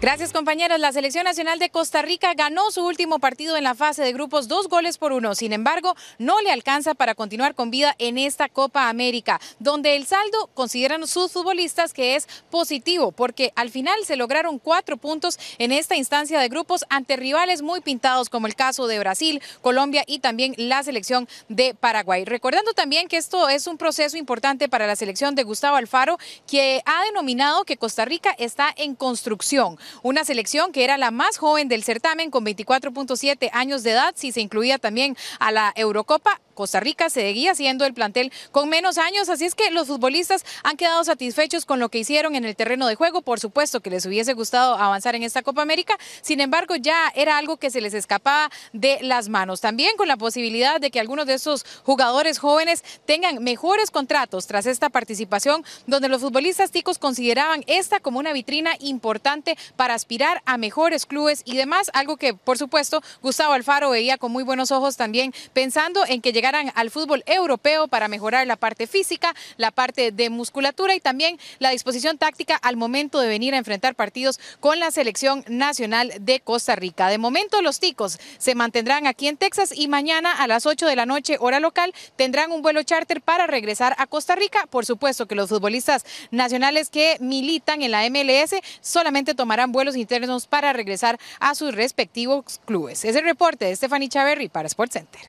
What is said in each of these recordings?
Gracias compañeras, La selección nacional de Costa Rica ganó su último partido en la fase de grupos dos goles por uno. Sin embargo, no le alcanza para continuar con vida en esta Copa América, donde el saldo consideran sus futbolistas que es positivo, porque al final se lograron cuatro puntos en esta instancia de grupos ante rivales muy pintados como el caso de Brasil, Colombia y también la selección de Paraguay. Recordando también que esto es un proceso importante para la selección de Gustavo Alfaro, que ha denominado que Costa Rica está en construcción una selección que era la más joven del certamen con 24.7 años de edad, si se incluía también a la Eurocopa Costa Rica seguía siendo el plantel con menos años, así es que los futbolistas han quedado satisfechos con lo que hicieron en el terreno de juego, por supuesto que les hubiese gustado avanzar en esta Copa América, sin embargo ya era algo que se les escapaba de las manos, también con la posibilidad de que algunos de esos jugadores jóvenes tengan mejores contratos tras esta participación, donde los futbolistas ticos consideraban esta como una vitrina importante para aspirar a mejores clubes y demás, algo que por supuesto Gustavo Alfaro veía con muy buenos ojos también pensando en que llegara al fútbol europeo para mejorar la parte física, la parte de musculatura y también la disposición táctica al momento de venir a enfrentar partidos con la selección nacional de Costa Rica. De momento los ticos se mantendrán aquí en Texas y mañana a las 8 de la noche hora local tendrán un vuelo charter para regresar a Costa Rica. Por supuesto que los futbolistas nacionales que militan en la MLS solamente tomarán vuelos internos para regresar a sus respectivos clubes. Es el reporte de Stephanie Chaverri para Center.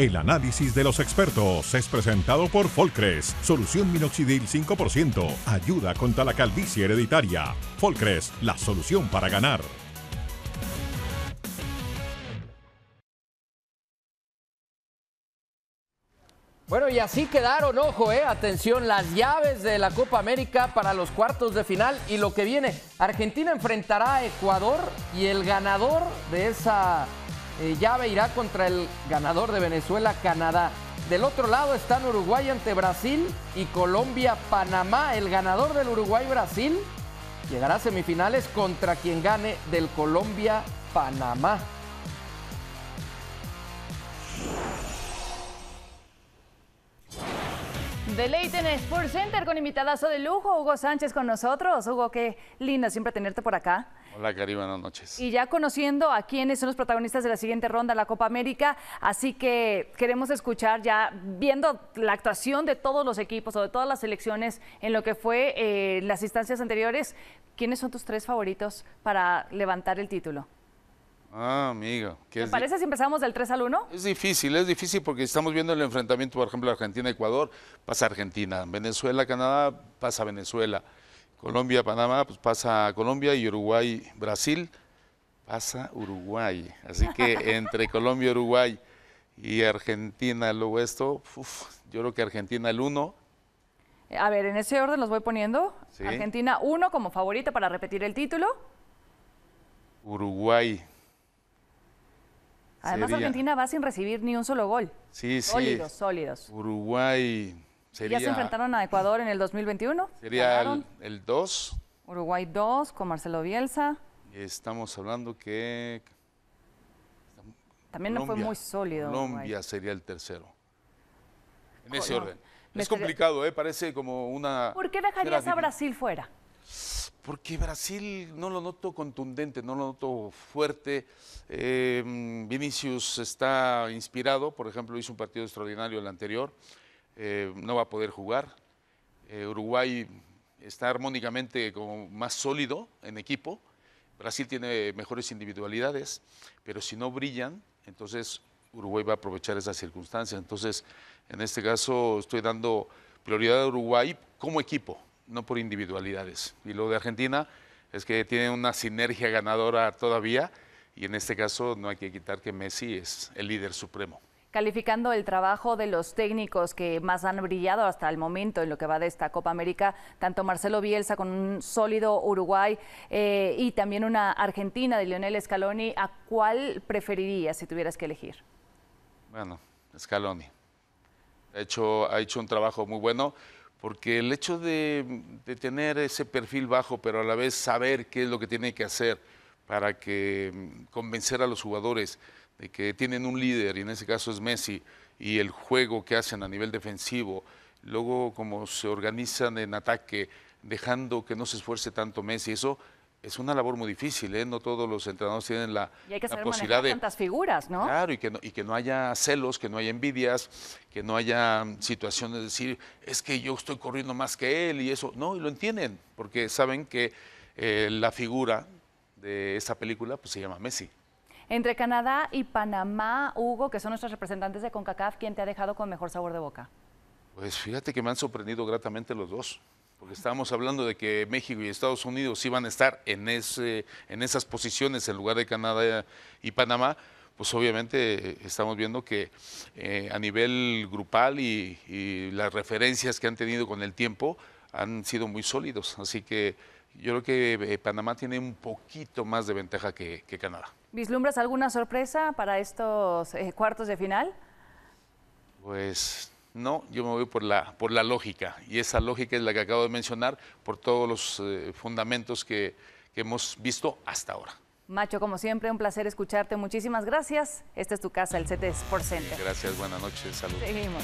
El análisis de los expertos es presentado por Folcres, solución minoxidil 5%, ayuda contra la calvicie hereditaria. Folcres, la solución para ganar. Bueno, y así quedaron, ojo, eh, atención, las llaves de la Copa América para los cuartos de final y lo que viene. Argentina enfrentará a Ecuador y el ganador de esa llave eh, irá contra el ganador de Venezuela, Canadá. Del otro lado están Uruguay ante Brasil y Colombia, Panamá. El ganador del Uruguay-Brasil llegará a semifinales contra quien gane del Colombia-Panamá. Deleite en Sports Center con invitadazo de lujo, Hugo Sánchez con nosotros. Hugo, qué lindo siempre tenerte por acá. Hola, buenas noches. Y ya conociendo a quiénes son los protagonistas de la siguiente ronda de la Copa América, así que queremos escuchar ya, viendo la actuación de todos los equipos o de todas las selecciones en lo que fue eh, las instancias anteriores, ¿quiénes son tus tres favoritos para levantar el título? Ah, amigo. ¿Te parece si empezamos del 3 al 1? Es difícil, es difícil porque estamos viendo el enfrentamiento, por ejemplo, Argentina-Ecuador, pasa Argentina, Venezuela-Canadá, pasa Venezuela. Colombia, Panamá, pues pasa Colombia y Uruguay, Brasil, pasa Uruguay. Así que entre Colombia, Uruguay y Argentina, luego esto, yo creo que Argentina el 1. A ver, en ese orden los voy poniendo. Argentina 1 como favorita para repetir el título. Uruguay. Además Argentina va sin recibir ni un solo gol. Sí, sí. Sólidos, sólidos. Uruguay ¿Ya se enfrentaron a Ecuador en el 2021? Sería el 2. Uruguay 2 con Marcelo Bielsa. Estamos hablando que... También no fue muy sólido. Colombia sería el tercero. En ese orden. Es complicado, ¿eh? parece como una... ¿Por qué dejarías a Brasil fuera? Porque Brasil no lo noto contundente, no lo noto fuerte. Eh, Vinicius está inspirado, por ejemplo, hizo un partido extraordinario el anterior. Eh, no va a poder jugar. Eh, Uruguay está armónicamente como más sólido en equipo. Brasil tiene mejores individualidades, pero si no brillan, entonces Uruguay va a aprovechar esas circunstancias. Entonces, en este caso, estoy dando prioridad a Uruguay como equipo, no por individualidades. Y lo de Argentina es que tiene una sinergia ganadora todavía, y en este caso no hay que quitar que Messi es el líder supremo. Calificando el trabajo de los técnicos que más han brillado hasta el momento en lo que va de esta Copa América, tanto Marcelo Bielsa con un sólido Uruguay eh, y también una Argentina de Lionel Scaloni, ¿a cuál preferirías si tuvieras que elegir? Bueno, Scaloni. Ha hecho, ha hecho un trabajo muy bueno porque el hecho de, tener ese perfil bajo, pero a la vez saber qué es lo que tiene que hacer para que mm, convencer a los jugadores, que tienen un líder, y en ese caso es Messi, y el juego que hacen a nivel defensivo, luego como se organizan en ataque, dejando que no se esfuerce tanto Messi, eso es una labor muy difícil, ¿eh? no todos los entrenadores tienen la, posibilidad de tantas figuras, ¿no? Claro, y que no, y que no haya celos, que no haya envidias, que no haya situaciones de decir, es que yo estoy corriendo más que él y eso. No, y lo entienden, porque saben que eh, la figura de esa película pues, se llama Messi entre Canadá y Panamá, Hugo, que son nuestros representantes de CONCACAF, ¿quién te ha dejado con mejor sabor de boca? Pues fíjate que me han sorprendido gratamente los dos porque estábamos hablando de que México y Estados Unidos iban a estar en, ese, en esas posiciones en lugar de Canadá y Panamá, pues obviamente eh, estamos viendo que eh, a nivel grupal y, las referencias que han tenido con el tiempo han sido muy sólidos, así que yo creo que eh, Panamá tiene un poquito más de ventaja que, Canadá. ¿Vislumbras alguna sorpresa para estos eh, cuartos de final? Pues no, yo me voy por la, por la lógica, y esa lógica es la que acabo de mencionar por todos los eh, fundamentos que, hemos visto hasta ahora. Macho, como siempre, un placer escucharte. Muchísimas gracias. Esta es tu casa, el CT Sports Center. Gracias, buenas noches, saludos. Seguimos.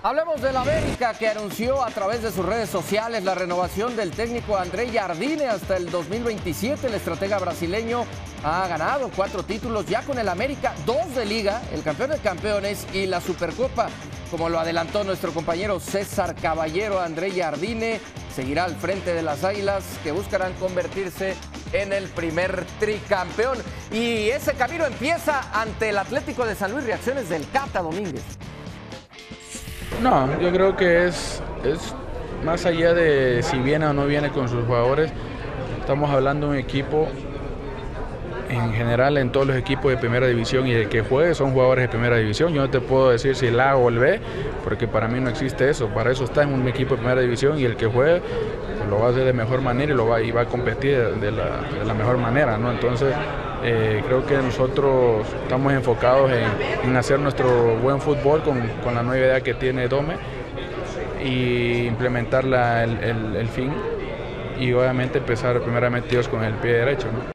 Hablemos del América que anunció a través de sus redes sociales la renovación del técnico André Jardine hasta el 2027. El estratega brasileño ha ganado cuatro títulos ya con el América, dos de liga, el campeón de campeones y la Supercopa. Como lo adelantó nuestro compañero César Caballero, André Jardine seguirá al frente de las Águilas que buscarán convertirse en el primer tricampeón. Y ese camino empieza ante el Atlético de San Luis, reacciones del Cata Domínguez. No, yo creo que es, es más allá de si viene o no viene con sus jugadores, estamos hablando de un equipo en general en todos los equipos de primera división y el que juegue son jugadores de primera división. Yo no te puedo decir si el A o el B, porque para mí no existe eso. Para eso está en un equipo de primera división y el que juegue lo va a hacer de mejor manera y, lo va, y va a competir de la, de la mejor manera. ¿no? Entonces eh, creo que nosotros estamos enfocados en, en hacer nuestro buen fútbol con, con, la nueva idea que tiene Dome y implementar el, el, fin y obviamente empezar primeramente Dios con el pie derecho.